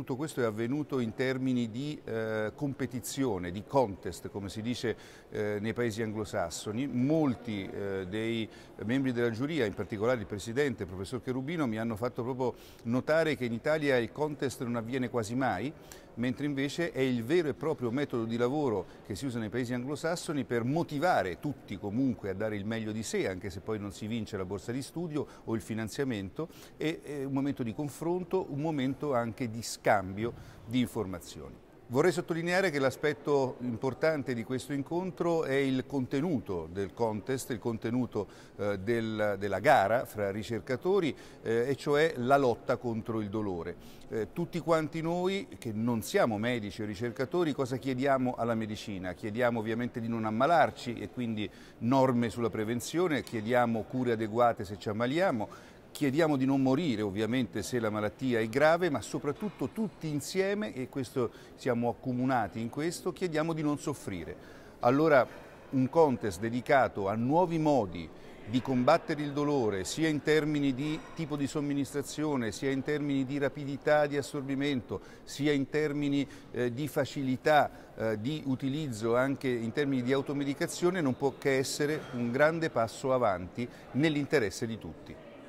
Tutto questo è avvenuto in termini di eh, competizione, di contest, come si dice eh, nei paesi anglosassoni. Molti eh, dei membri della giuria, in particolare il presidente, il professor Cherubino, mi hanno fatto proprio notare che in Italia il contest non avviene quasi mai, mentre invece è il vero e proprio metodo di lavoro che si usa nei paesi anglosassoni per motivare tutti comunque a dare il meglio di sé, anche se poi non si vince la borsa di studio o il finanziamento, è un momento di confronto, un momento anche di scambio di informazioni. Vorrei sottolineare che l'aspetto importante di questo incontro è il contenuto del contest, il contenuto eh, del, della gara fra ricercatori eh, e cioè la lotta contro il dolore. Eh, tutti quanti noi che non siamo medici o ricercatori cosa chiediamo alla medicina? Chiediamo ovviamente di non ammalarci e quindi norme sulla prevenzione, chiediamo cure adeguate se ci ammaliamo, Chiediamo di non morire ovviamente se la malattia è grave, ma soprattutto tutti insieme, e questo, siamo accomunati in questo, chiediamo di non soffrire. Allora un contest dedicato a nuovi modi di combattere il dolore sia in termini di tipo di somministrazione, sia in termini di rapidità di assorbimento, sia in termini eh, di facilità eh, di utilizzo, anche in termini di automedicazione, non può che essere un grande passo avanti nell'interesse di tutti.